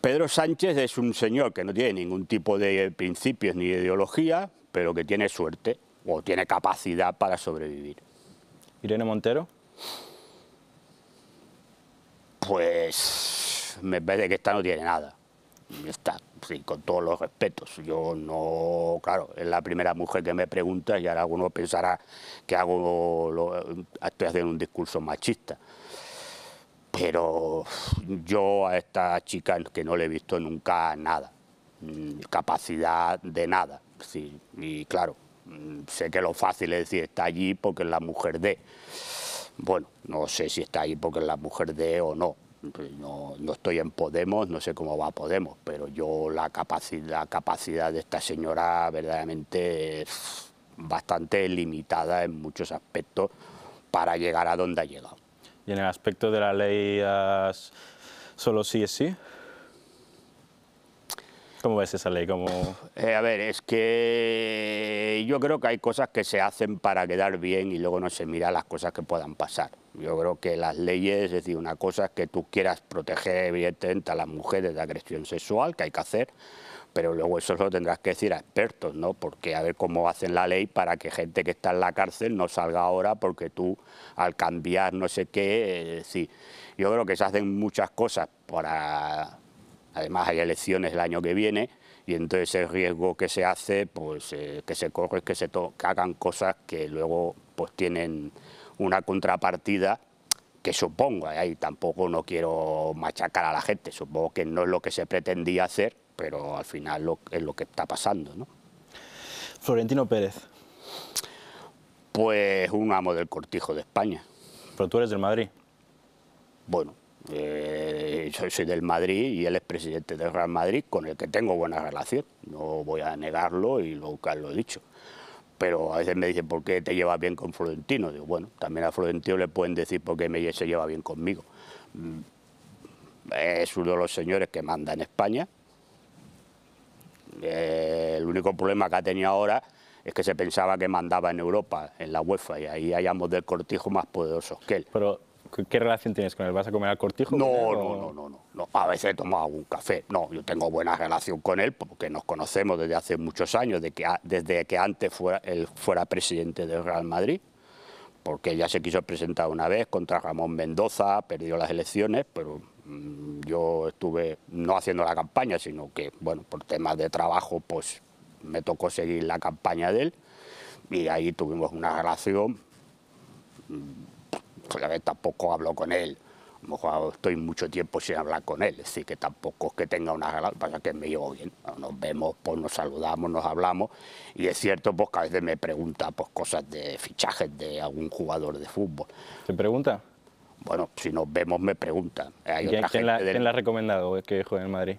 Pedro Sánchez es un señor que no tiene ningún tipo de principios ni ideología, pero que tiene suerte o tiene capacidad para sobrevivir. Irene Montero. Pues me parece que esta no tiene nada. Está, sí, con todos los respetos. Yo no, claro, es la primera mujer que me pregunta y ahora alguno pensará que hago, estoy haciendo un discurso machista. Pero yo a esta chica que no le he visto nunca nada, mm, capacidad de nada. Sí, y claro, mm, sé que lo fácil es decir está allí porque es la mujer de. Bueno, no sé si está allí porque es la mujer de o no pues no, estoy en Podemos, no sé cómo va Podemos, pero yo la capacidad, capacidad de esta señora verdaderamente es bastante limitada en muchos aspectos para llegar a donde ha llegado. ¿Y en el aspecto de la ley ah, solo sí es sí? ¿Cómo ves esa ley? Eh, a ver, es que yo creo que hay cosas que se hacen para quedar bien y luego no se mira las cosas que puedan pasar. Yo creo que las leyes, es decir, una cosa es que tú quieras proteger evidentemente a las mujeres de agresión sexual, que hay que hacer, pero luego eso lo tendrás que decir a expertos, ¿no? Porque a ver cómo hacen la ley para que gente que está en la cárcel no salga ahora porque tú al cambiar no sé qué, es eh, decir, Yo creo que se hacen muchas cosas para Además hay elecciones el año que viene y entonces el riesgo que se hace, pues eh, que se corre, que se to hagan cosas que luego pues tienen una contrapartida que supongo, eh, ahí tampoco no quiero machacar a la gente, supongo que no es lo que se pretendía hacer, pero al final lo, es lo que está pasando. ¿no? Florentino Pérez. Pues un amo del cortijo de España. Pero tú eres del Madrid. Bueno, eh, yo soy, del Madrid y él es presidente del Real Madrid, con el que tengo buena relación, no voy a negarlo y nunca lo he dicho. Pero a veces me dicen, ¿por qué te llevas bien con Florentino? Digo, bueno, también a Florentino le pueden decir por qué me, se lleva bien conmigo. Mm, es uno de los señores que manda en España. Eh, el único problema que ha tenido ahora es que se pensaba que mandaba en Europa, en la UEFA, y ahí hay ambos del cortijo más poderosos que él. Pero ¿Qué relación tienes con él? ¿Vas a comer al cortijo? No, no, no, no, no, A veces he tomado algún café. No, yo tengo buena relación con él porque nos conocemos desde hace muchos años, desde que, antes fuera, él fuera presidente del Real Madrid, porque ya se quiso presentar una vez contra Ramón Mendoza, perdió las elecciones, pero mm, yo estuve no haciendo la campaña, sino que, bueno, por temas de trabajo, pues me tocó seguir la campaña de él y ahí tuvimos una relación mm, a ver, tampoco hablo con él. A lo estoy mucho tiempo sin hablar con él, así que tampoco es que tenga una gala, pasa que me llevo bien. Nos vemos, pues nos saludamos, nos hablamos, y es cierto pues, que a veces me pregunta pues, cosas de fichajes de algún jugador de fútbol. ¿Te pregunta? Bueno, si nos vemos me pregunta. Hay ¿Quién, la, ha recomendado que juegue en Madrid?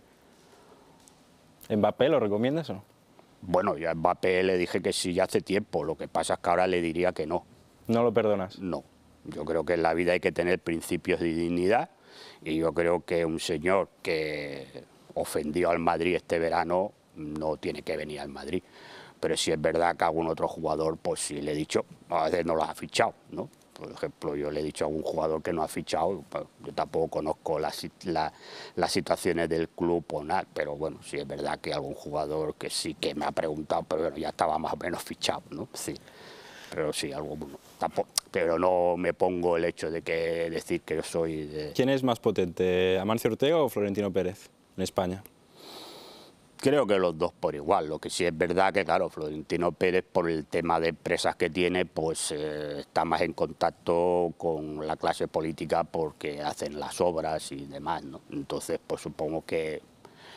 ¿Mbappé lo recomiendas o no? Bueno, yo a Mbappé le dije que sí ya hace tiempo, lo que pasa es que ahora le diría que no. ¿No lo perdonas? No. Yo creo que en la vida hay que tener principios de dignidad y yo creo que un señor que ofendió al Madrid este verano no tiene que venir al Madrid. Pero si es verdad que algún otro jugador, pues sí le he dicho, a veces no los ha fichado, ¿no? Por ejemplo, yo le he dicho a algún jugador que no ha fichado, pues, yo tampoco conozco las, las situaciones del club o nada, pero bueno, si es verdad que algún jugador que sí que me ha preguntado, pero bueno, ya estaba más o menos fichado, ¿no? Sí pero sí, bueno. Tampoco, pero no me pongo el hecho de que decir que yo soy ¿Quién es más potente, Amancio Ortega o Florentino Pérez en España? Creo que los dos por igual, lo que sí es verdad que, claro, Florentino Pérez, por el tema de empresas que tiene, pues eh, está más en contacto con la clase política porque hacen las obras y demás, ¿no? Entonces, pues supongo que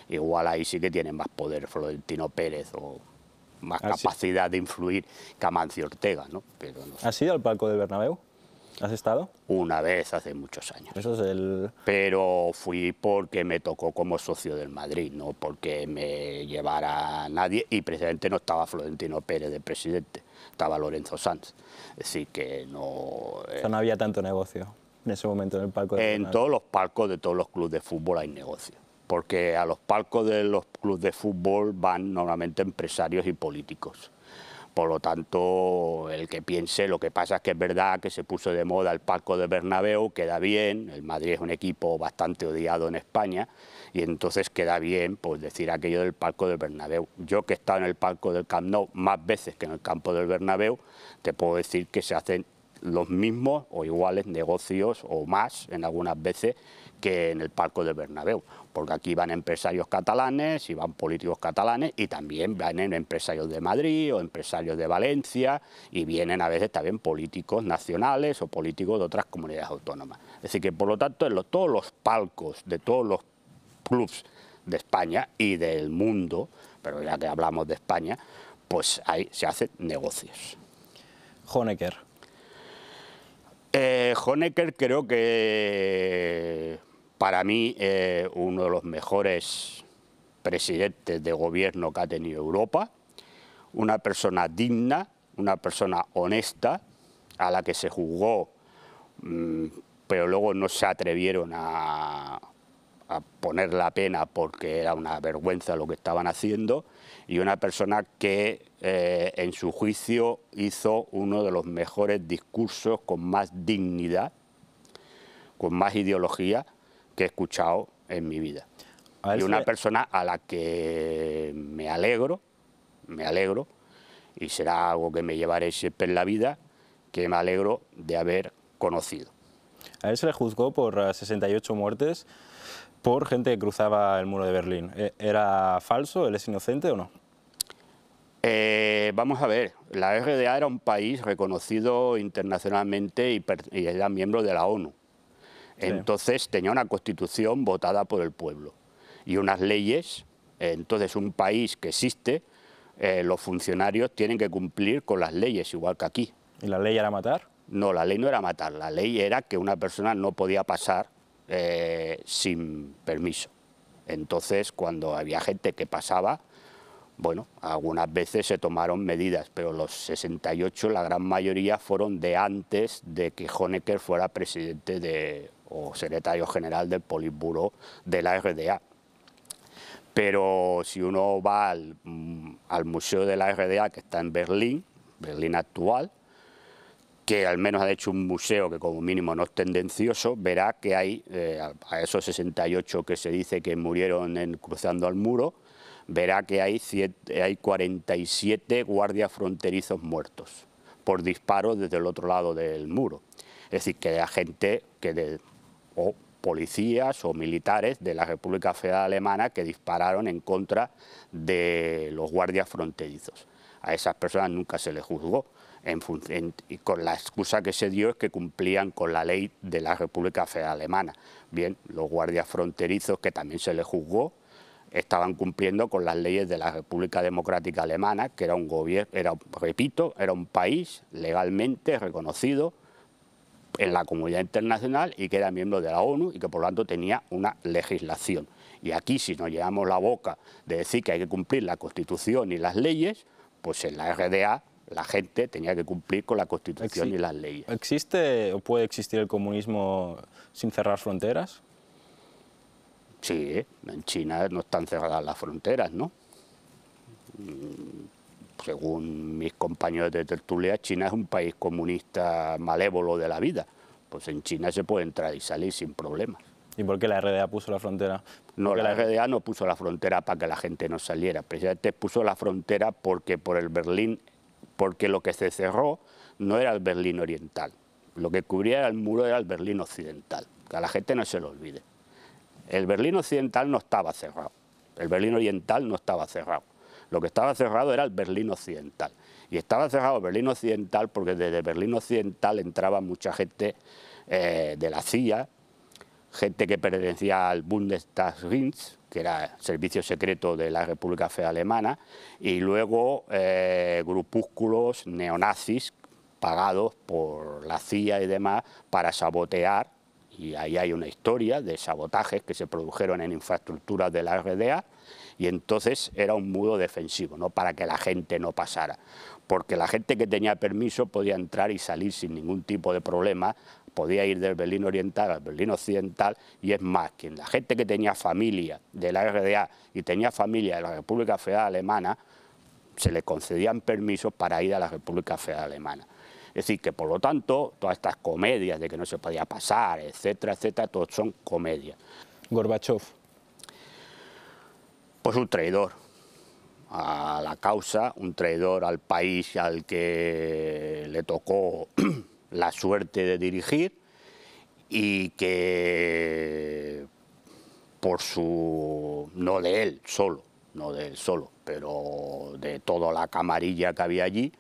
igual ahí sí que tiene más poder Florentino Pérez o más ah, capacidad de influir que Amancio Ortega, ¿no? Pero ¿Has ido al palco de Bernabéu? ¿Has estado? Una vez hace muchos años. Eso es el... Pero fui porque me tocó como socio del Madrid, no porque me llevara nadie y precisamente no estaba Florentino Pérez de presidente, estaba Lorenzo Sanz. Así que no... Eh, no había tanto negocio en ese momento en el palco. De en todos los palcos de todos los clubes de fútbol hay negocio porque a los palcos de los clubes de fútbol van normalmente empresarios y políticos. Por lo tanto, el que piense, lo que pasa es que es verdad que se puso de moda el palco de Bernabéu, queda bien, el Madrid es un equipo bastante odiado en España, y entonces queda bien pues, decir aquello del palco del Bernabéu. Yo que he estado en el palco del Camp Nou más veces que en el campo del Bernabéu, te puedo decir que se hacen los mismos o iguales negocios o más en algunas veces que en el palco de Bernabéu, porque aquí van empresarios catalanes y van políticos catalanes y también van empresarios de Madrid o empresarios de Valencia y vienen a veces también políticos nacionales o políticos de otras comunidades autónomas. Es decir que por lo tanto en todos los palcos de todos los clubs de España y del mundo, pero ya que hablamos de España, pues ahí se hacen negocios. Honecker. Eh, Honecker creo que para mí eh, uno de los mejores presidentes de gobierno que ha tenido Europa, una persona digna, una persona honesta, a la que se jugó, mm, pero luego no se atrevieron a, a poner la pena porque era una vergüenza lo que estaban haciendo y una persona que eh, en su juicio hizo uno de los mejores discursos con más dignidad, con más ideología que he escuchado en mi vida. Y una persona a la que me alegro, me alegro, y será algo que me llevaré siempre en la vida, que me alegro de haber conocido. A él se le juzgó por 68 ah, muertes por gente que cruzaba el muro de Berlín. Eh, ¿Era falso? ¿Él es inocente o no? Eh, vamos a ver, la RDA era un país reconocido internacionalmente y, era miembro de la ONU. Entonces tenía una constitución votada por el pueblo y unas leyes. Entonces un país que existe, eh, los funcionarios tienen que cumplir con las leyes, igual que aquí. ¿Y la ley era matar? No, la ley no era matar, la ley era que una persona no podía pasar eh, sin permiso. Entonces, cuando había gente que pasaba, bueno, algunas veces se tomaron medidas, pero los 68, la gran mayoría, fueron de antes de que Honecker fuera presidente de, o secretario general del Politburo de la RDA. Pero si uno va al mm, Museo de la RDA, que está en Berlín, Berlín actual, que al menos ha hecho un museo que como mínimo no es tendencioso, verá que hay eh, a esos 68 que se dice que murieron cruzando al muro, verá que hay, hay 47 guardias fronterizos muertos por disparos desde el otro lado del muro. Es decir, que hay gente que de, o policías o militares de la República Federal Alemana que dispararon en contra de los guardias fronterizos. A esas personas nunca se les juzgó y con la excusa que se dio es que cumplían con la ley de la República Federal Alemana. Bien, los guardias fronterizos, que también se les juzgó, estaban cumpliendo con las leyes de la República Democrática Alemana, que era un gobierno, era, repito, era un país legalmente reconocido en la comunidad internacional y que era miembro de la ONU y que por lo tanto tenía una legislación. Y aquí si nos llevamos la boca de decir que hay que cumplir la Constitución y las leyes, pues en la RDA la gente tenía que cumplir con la Constitución y las leyes. ¿Existe o puede existir el comunismo sin cerrar fronteras? Sí, en China no están cerradas las fronteras, ¿no? Según mis compañeros de tertulia, China es un país comunista malévolo de la vida. Pues en China se puede entrar y salir sin problemas. ¿Y por qué la RDA puso la frontera? No, la, la RDA no puso la frontera para que la gente no saliera. Precisamente puso la frontera porque por el Berlín porque lo que se cerró no era el Berlín oriental, lo que cubría el muro era el Berlín occidental, que a la gente no se lo olvide. El Berlín occidental no estaba cerrado, el Berlín oriental no estaba cerrado, lo que estaba cerrado era el Berlín occidental. Y estaba cerrado Berlín occidental porque desde Berlín occidental entraba mucha gente eh, de la CIA, gente que pertenecía al Bundestasring, que era servicio secreto de la República Federal Alemana, y luego eh, grupúsculos neonazis pagados por la CIA y demás para sabotear, y ahí hay una historia de sabotajes que se produjeron en infraestructuras de la RDA, y entonces era un mudo defensivo, ¿no? para que la gente no pasara, porque la gente que tenía permiso podía entrar y salir sin ningún tipo de problema podía ir del Berlín Oriental al Berlín Occidental y es más, que la gente que tenía familia de la RDA y tenía familia de la República Federal Alemana, se le concedían permisos para ir a la República Federal Alemana. Es decir, que por lo tanto, todas estas comedias de que no se podía pasar, etcétera, etcétera, todos son comedias. Gorbachev. Pues un traidor a la causa, un traidor al país al que le tocó la suerte de dirigir y que por su, no de él solo, no de él solo, pero de toda la camarilla que había allí,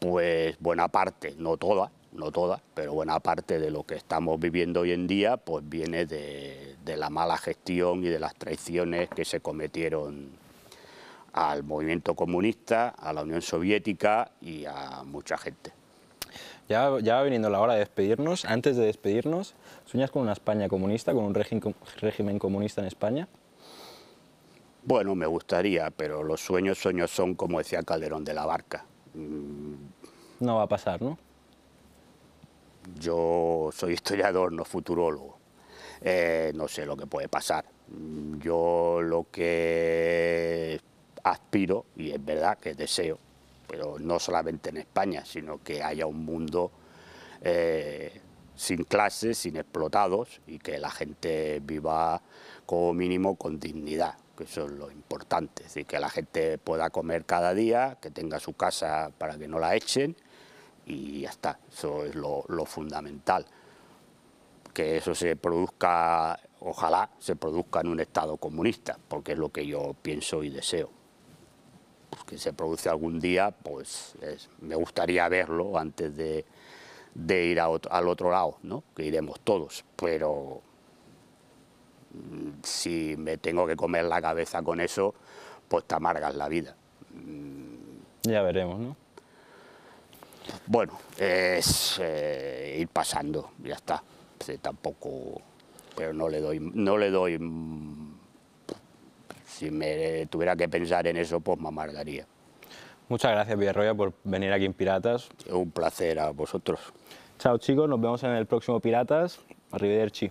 pues buena parte, no toda, no toda, pero buena parte de lo que estamos viviendo hoy en día, pues viene de la mala gestión y de las traiciones que se cometieron al movimiento comunista, a la Unión Soviética y a mucha gente. Ya, ya va viniendo la hora de despedirnos. Antes de despedirnos, ¿sueñas con una España comunista, con un régimen comunista en España? Bueno, me gustaría, pero los sueños, sueños son, como decía Calderón de la Barca. Mm. No va a pasar, ¿no? Yo soy historiador, no futurólogo. Eh, no sé lo que puede pasar. Mm, yo lo que aspiro, y es verdad que deseo, pero no solamente en España, sino que haya un mundo eh, sin clases, sin explotados y que la gente viva como mínimo con dignidad, que eso es lo importante, es decir, que la gente pueda comer cada día, que tenga su casa para que no la echen y ya está, eso es lo fundamental. Que eso se produzca, ojalá se produzca en un Estado comunista, porque es lo que yo pienso y deseo que se produce algún día, pues me gustaría verlo antes de, ir al otro lado, ¿no? que iremos todos, pero mm, si me tengo que comer la cabeza con eso, pues te amargas la vida. Mm. Ya veremos, ¿no? Bueno, es eh, ir pasando, ya está. tampoco, pero no le doy, no le doy mm, si me tuviera que pensar en eso, pues me amargaría. Muchas gracias, Villarroya, por venir aquí en Piratas. Un placer a vosotros. Chao, chicos. Nos vemos en el próximo Piratas. Arrivederci.